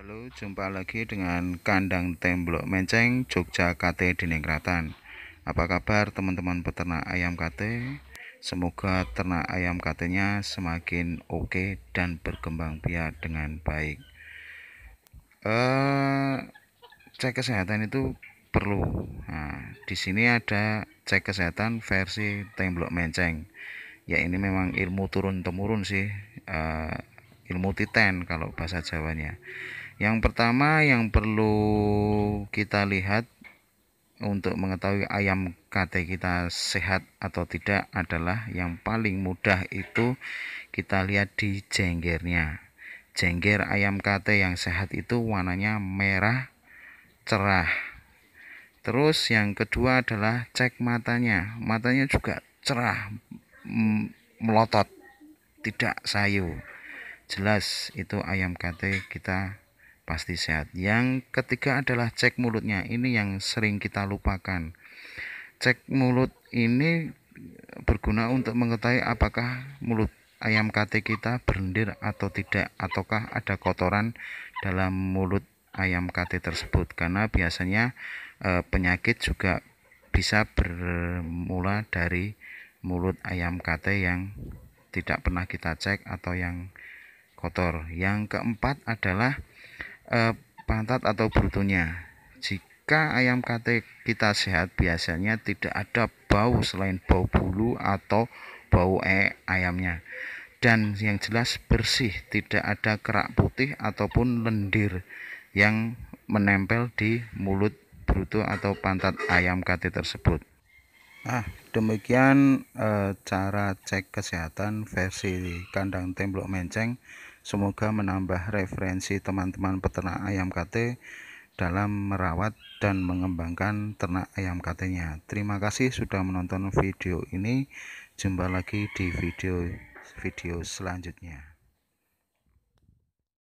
Halo, jumpa lagi dengan kandang temblok menceng Jogja KT Diningratan. Apa kabar teman-teman peternak ayam KT? Semoga ternak ayam KT-nya semakin oke okay dan berkembang biak dengan baik. Eh, cek kesehatan itu perlu. Nah, di sini ada cek kesehatan versi temblok menceng. Ya ini memang ilmu turun temurun sih. Eh, ilmu titen kalau bahasa Jawanya. Yang pertama yang perlu kita lihat untuk mengetahui ayam kate kita sehat atau tidak adalah yang paling mudah itu kita lihat di jenggernya. Jengger ayam kate yang sehat itu warnanya merah cerah. Terus yang kedua adalah cek matanya. Matanya juga cerah melotot, tidak sayu jelas itu ayam kate kita pasti sehat. Yang ketiga adalah cek mulutnya. Ini yang sering kita lupakan. Cek mulut ini berguna untuk mengetahui apakah mulut ayam kate kita berlendir atau tidak ataukah ada kotoran dalam mulut ayam kate tersebut karena biasanya eh, penyakit juga bisa bermula dari mulut ayam kate yang tidak pernah kita cek atau yang kotor. Yang keempat adalah eh, pantat atau brutonya. Jika ayam kate kita sehat biasanya tidak ada bau selain bau bulu atau bau e ayamnya. Dan yang jelas bersih, tidak ada kerak putih ataupun lendir yang menempel di mulut bruto atau pantat ayam kate tersebut. Ah, demikian e, cara cek kesehatan versi kandang temblok menceng Semoga menambah referensi teman-teman peternak ayam KT dalam merawat dan mengembangkan ternak ayam KT-nya. Terima kasih sudah menonton video ini. Jumpa lagi di video video selanjutnya.